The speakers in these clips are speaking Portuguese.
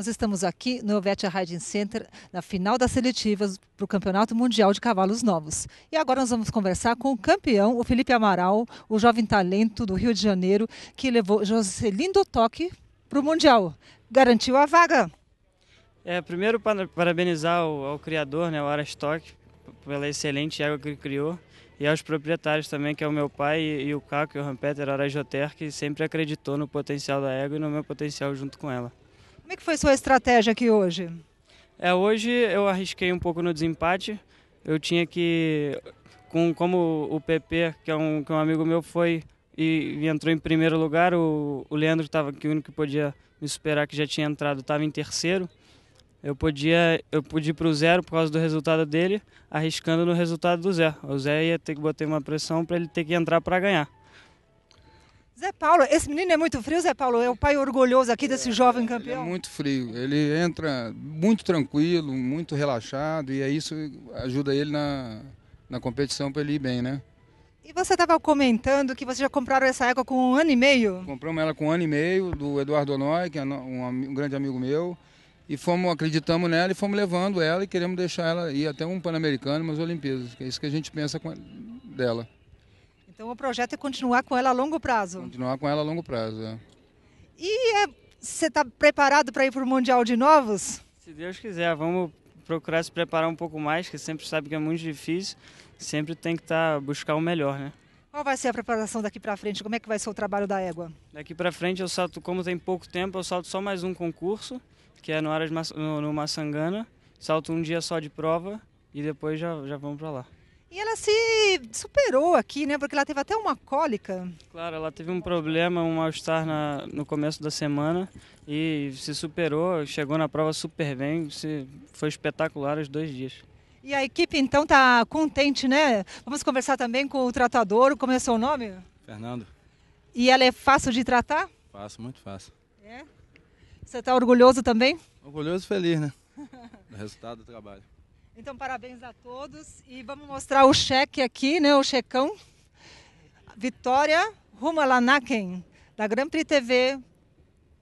Nós estamos aqui no Helvetia Riding Center, na final das seletivas para o Campeonato Mundial de Cavalos Novos. E agora nós vamos conversar com o campeão, o Felipe Amaral, o jovem talento do Rio de Janeiro, que levou Joselindo Toque para o Mundial. Garantiu a vaga. É, primeiro, para, parabenizar ao, ao, criador, né, o Arastock, pela excelente água que criou e aos proprietários também, que é o meu pai e, e o Caco e o Rampeter Arajoter, que sempre acreditou no potencial da égua e no meu potencial junto com ela. Como é que foi sua estratégia aqui hoje? É, hoje eu arrisquei um pouco no desempate. Eu tinha que, com, como o PP, que é um, que é um amigo meu, foi e, e entrou em primeiro lugar, o, o Leandro, estava aqui, que é o único que podia me superar, que já tinha entrado, estava em terceiro. Eu podia, eu podia ir para o zero por causa do resultado dele, arriscando no resultado do Zé. O Zé ia ter que botar uma pressão para ele ter que entrar para ganhar. Zé Paulo, esse menino é muito frio, Zé Paulo? É o pai orgulhoso aqui desse é, jovem campeão? É, ele é muito frio. Ele entra muito tranquilo, muito relaxado, e é isso ajuda ele na, na competição para ele ir bem, né? E você estava comentando que você já compraram essa égua com um ano e meio? Compramos ela com um ano e meio, do Eduardo Honói, que é um, um grande amigo meu. E fomos, acreditamos nela e fomos levando ela e queremos deixar ela ir até um Pan-Americano, umas Olimpíadas. É isso que a gente pensa dela. Então o projeto é continuar com ela a longo prazo. Continuar com ela a longo prazo, é. E é, você está preparado para ir para o Mundial de Novos? Se Deus quiser, vamos procurar se preparar um pouco mais, que sempre sabe que é muito difícil, sempre tem que estar tá, buscar o melhor, né? Qual vai ser a preparação daqui para frente? Como é que vai ser o trabalho da égua? Daqui para frente eu salto, como tem pouco tempo, eu salto só mais um concurso, que é no, área no, no Maçangana. Salto um dia só de prova e depois já, já vamos para lá. E ela se superou aqui, né? Porque ela teve até uma cólica. Claro, ela teve um problema, um mal-estar no começo da semana e se superou, chegou na prova super bem, se, foi espetacular os dois dias. E a equipe então tá contente, né? Vamos conversar também com o tratador, como é seu nome? Fernando. E ela é fácil de tratar? Fácil, muito fácil. É? Você está orgulhoso também? Orgulhoso e feliz, né? do resultado do trabalho. Então, parabéns a todos e vamos mostrar o cheque aqui, né, o checão. Vitória Ruma Lanaken, da Grand Prix TV,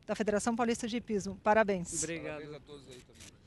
da Federação Paulista de Pismo. Parabéns. Obrigado. Parabéns a todos aí também.